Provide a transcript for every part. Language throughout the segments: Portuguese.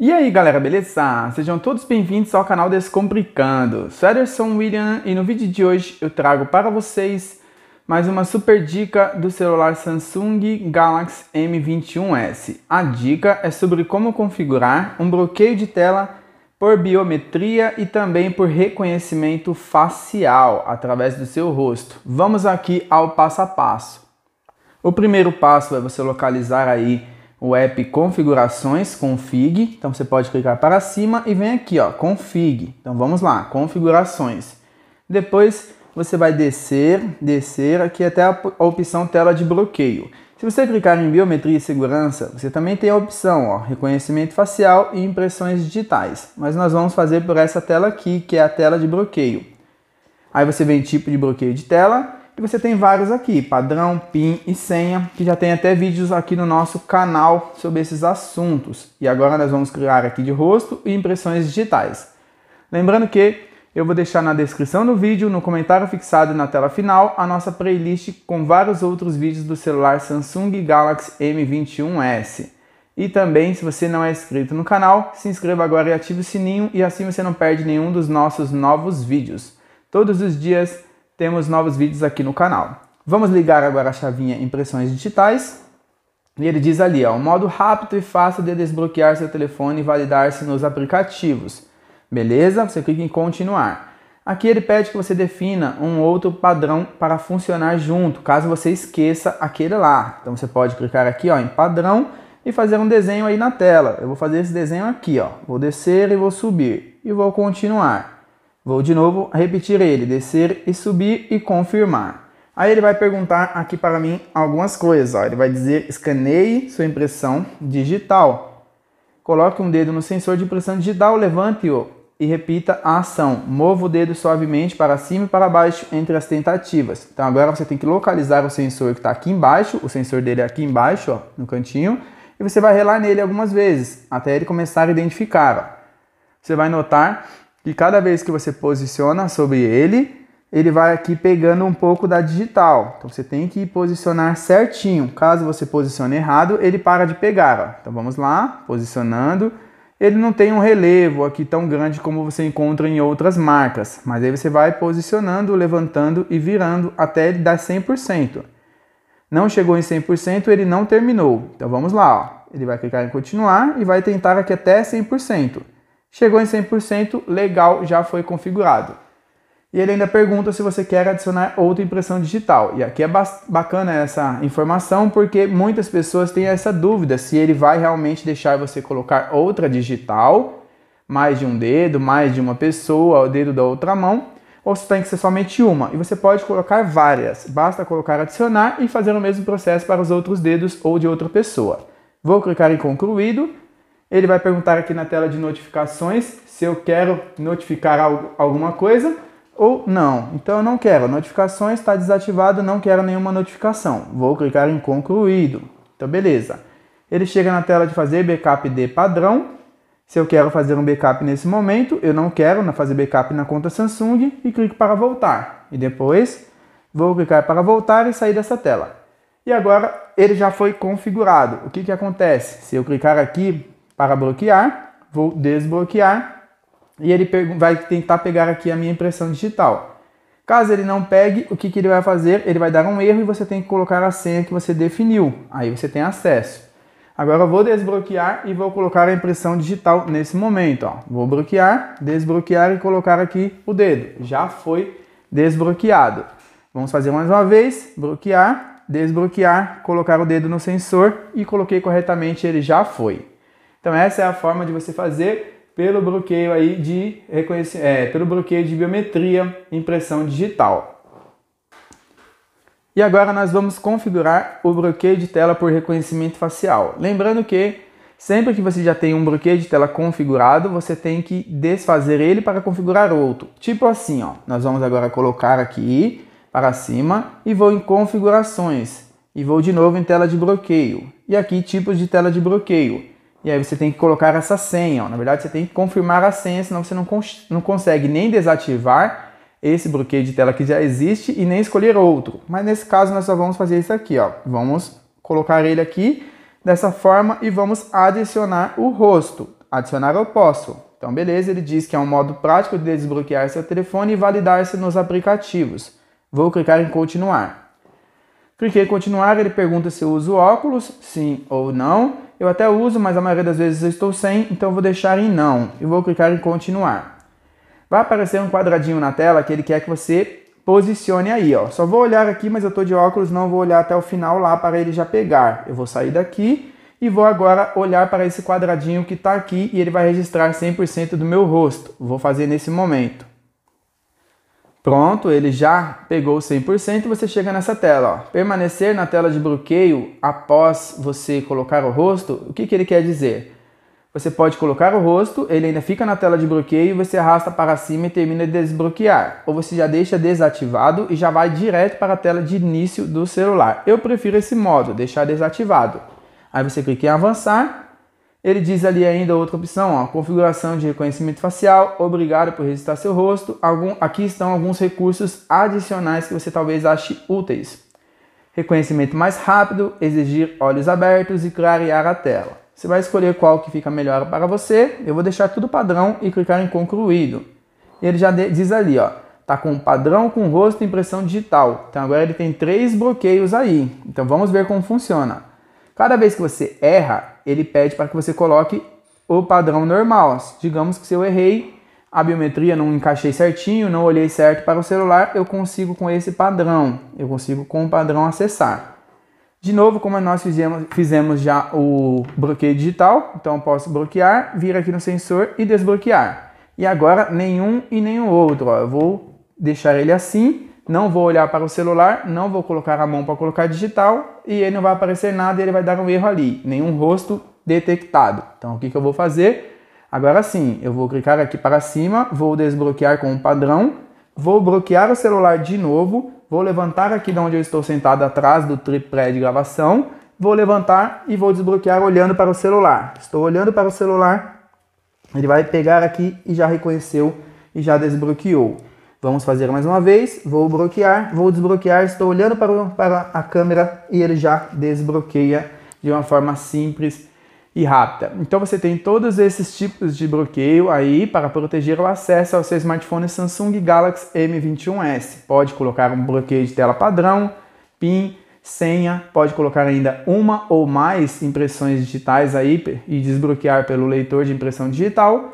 E aí galera, beleza? Sejam todos bem-vindos ao canal Descomplicando. Sou Ederson William e no vídeo de hoje eu trago para vocês mais uma super dica do celular Samsung Galaxy M21s. A dica é sobre como configurar um bloqueio de tela por biometria e também por reconhecimento facial através do seu rosto. Vamos aqui ao passo a passo. O primeiro passo é você localizar aí o app Configurações, Config. Então você pode clicar para cima e vem aqui, ó, Config. Então vamos lá, Configurações. Depois você vai descer, descer aqui até a opção tela de bloqueio. Se você clicar em biometria e segurança, você também tem a opção ó, reconhecimento facial e impressões digitais. Mas nós vamos fazer por essa tela aqui, que é a tela de bloqueio. Aí você vem tipo de bloqueio de tela e você tem vários aqui, padrão, PIN e senha, que já tem até vídeos aqui no nosso canal sobre esses assuntos. E agora nós vamos criar aqui de rosto e impressões digitais. Lembrando que eu vou deixar na descrição do vídeo, no comentário fixado e na tela final, a nossa playlist com vários outros vídeos do celular Samsung Galaxy M21s. E também, se você não é inscrito no canal, se inscreva agora e ative o sininho e assim você não perde nenhum dos nossos novos vídeos. Todos os dias temos novos vídeos aqui no canal. Vamos ligar agora a chavinha impressões digitais. E ele diz ali, ó, um modo rápido e fácil de desbloquear seu telefone e validar-se nos aplicativos. Beleza? Você clica em continuar. Aqui ele pede que você defina um outro padrão para funcionar junto, caso você esqueça aquele lá. Então você pode clicar aqui, ó, em padrão e fazer um desenho aí na tela. Eu vou fazer esse desenho aqui, ó. Vou descer e vou subir e vou continuar. Vou de novo repetir ele, descer e subir e confirmar. Aí ele vai perguntar aqui para mim algumas coisas. Ó. Ele vai dizer: escaneie sua impressão digital. Coloque um dedo no sensor de impressão digital, levante-o e repita a ação. Mova o dedo suavemente para cima e para baixo entre as tentativas. Então agora você tem que localizar o sensor que está aqui embaixo, o sensor dele é aqui embaixo, ó, no cantinho, e você vai relar nele algumas vezes até ele começar a identificar. Ó. Você vai notar e cada vez que você posiciona sobre ele, ele vai aqui pegando um pouco da digital. Então você tem que posicionar certinho. Caso você posicione errado, ele para de pegar. Ó. Então vamos lá, posicionando. Ele não tem um relevo aqui tão grande como você encontra em outras marcas, mas aí você vai posicionando, levantando e virando até ele dar 100%. Não chegou em 100%, ele não terminou. Então vamos lá, ó. ele vai clicar em continuar e vai tentar aqui até 100%. Chegou em 100%, legal, já foi configurado. E ele ainda pergunta se você quer adicionar outra impressão digital. E aqui é bacana essa informação porque muitas pessoas têm essa dúvida se ele vai realmente deixar você colocar outra digital, mais de um dedo, mais de uma pessoa, o dedo da outra mão, ou se tem que ser somente uma. E você pode colocar várias. Basta colocar adicionar e fazer o mesmo processo para os outros dedos ou de outra pessoa. Vou clicar em concluído ele vai perguntar aqui na tela de notificações se eu quero notificar algo, alguma coisa ou não. Então eu não quero. Notificações está desativado, não quero nenhuma notificação. Vou clicar em concluído. Então beleza. Ele chega na tela de fazer backup de padrão. Se eu quero fazer um backup nesse momento, eu não quero fazer backup na conta Samsung e clico para voltar. E depois vou clicar para voltar e sair dessa tela. E agora ele já foi configurado. O que, que acontece? Se eu clicar aqui para bloquear, vou desbloquear e ele vai tentar pegar aqui a minha impressão digital. Caso ele não pegue, o que, que ele vai fazer? Ele vai dar um erro e você tem que colocar a senha que você definiu. Aí você tem acesso. Agora eu vou desbloquear e vou colocar a impressão digital nesse momento. Ó. Vou bloquear, desbloquear e colocar aqui o dedo. Já foi desbloqueado. Vamos fazer mais uma vez. Bloquear, desbloquear, colocar o dedo no sensor e coloquei corretamente, ele já foi. Então essa é a forma de você fazer pelo bloqueio aí de reconhecimento, é, pelo bloqueio de biometria, impressão digital. E agora nós vamos configurar o bloqueio de tela por reconhecimento facial. Lembrando que sempre que você já tem um bloqueio de tela configurado, você tem que desfazer ele para configurar outro. Tipo assim, ó. Nós vamos agora colocar aqui para cima e vou em configurações e vou de novo em tela de bloqueio. E aqui tipos de tela de bloqueio. E aí você tem que colocar essa senha. Ó. Na verdade, você tem que confirmar a senha, senão você não, cons não consegue nem desativar esse bloqueio de tela que já existe e nem escolher outro. Mas nesse caso, nós só vamos fazer isso aqui. Ó. Vamos colocar ele aqui dessa forma e vamos adicionar o rosto. Adicionar eu posso. Então, beleza, ele diz que é um modo prático de desbloquear seu telefone e validar-se nos aplicativos. Vou clicar em continuar. Cliquei continuar, ele pergunta se eu uso óculos, sim ou não. Eu até uso, mas a maioria das vezes eu estou sem, então vou deixar em não e vou clicar em continuar. Vai aparecer um quadradinho na tela que ele quer que você posicione aí, ó. Só vou olhar aqui, mas eu estou de óculos, não vou olhar até o final lá para ele já pegar. Eu vou sair daqui e vou agora olhar para esse quadradinho que está aqui e ele vai registrar 100% do meu rosto. Vou fazer nesse momento. Pronto, ele já pegou 100%, você chega nessa tela. Ó. Permanecer na tela de bloqueio após você colocar o rosto, o que, que ele quer dizer? Você pode colocar o rosto, ele ainda fica na tela de bloqueio, você arrasta para cima e termina de desbloquear. Ou você já deixa desativado e já vai direto para a tela de início do celular. Eu prefiro esse modo, deixar desativado. Aí você clica em avançar ele diz ali ainda outra opção, ó, configuração de reconhecimento facial, obrigado por registrar seu rosto. Algum, aqui estão alguns recursos adicionais que você talvez ache úteis. Reconhecimento mais rápido, exigir olhos abertos e clarear a tela. Você vai escolher qual que fica melhor para você. Eu vou deixar tudo padrão e clicar em concluído. Ele já diz ali, ó, tá com padrão com rosto e impressão digital. Então agora ele tem três bloqueios aí. Então vamos ver como funciona. Cada vez que você erra, ele pede para que você coloque o padrão normal. Digamos que se eu errei a biometria, não encaixei certinho, não olhei certo para o celular, eu consigo com esse padrão, eu consigo com o padrão acessar. De novo, como nós fizemos, fizemos já o bloqueio digital, então eu posso bloquear, vir aqui no sensor e desbloquear. E agora nenhum e nenhum outro. Ó, eu vou deixar ele assim, não vou olhar para o celular, não vou colocar a mão para colocar digital, e ele não vai aparecer nada e ele vai dar um erro ali, nenhum rosto detectado. Então o que, que eu vou fazer? Agora sim, eu vou clicar aqui para cima, vou desbloquear com o padrão, vou bloquear o celular de novo, vou levantar aqui de onde eu estou sentado atrás do tripé de gravação, vou levantar e vou desbloquear olhando para o celular. Estou olhando para o celular, ele vai pegar aqui e já reconheceu e já desbloqueou. Vamos fazer mais uma vez. Vou bloquear, vou desbloquear. Estou olhando para, o, para a câmera e ele já desbloqueia de uma forma simples e rápida. Então você tem todos esses tipos de bloqueio aí para proteger o acesso ao seu smartphone Samsung Galaxy M21s. Pode colocar um bloqueio de tela padrão, PIN, senha, pode colocar ainda uma ou mais impressões digitais aí e desbloquear pelo leitor de impressão digital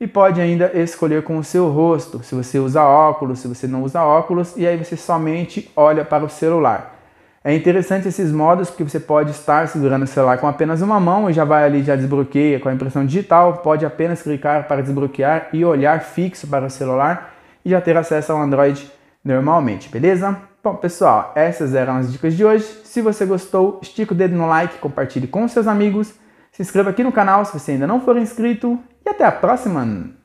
e pode ainda escolher com o seu rosto, se você usa óculos, se você não usa óculos, e aí você somente olha para o celular. É interessante esses modos porque você pode estar segurando o celular com apenas uma mão e já vai ali, já desbloqueia com a impressão digital, pode apenas clicar para desbloquear e olhar fixo para o celular e já ter acesso ao Android normalmente, beleza? Bom, pessoal, essas eram as dicas de hoje. Se você gostou, estica o dedo no like, compartilhe com seus amigos se inscreva aqui no canal se você ainda não for inscrito e até a próxima!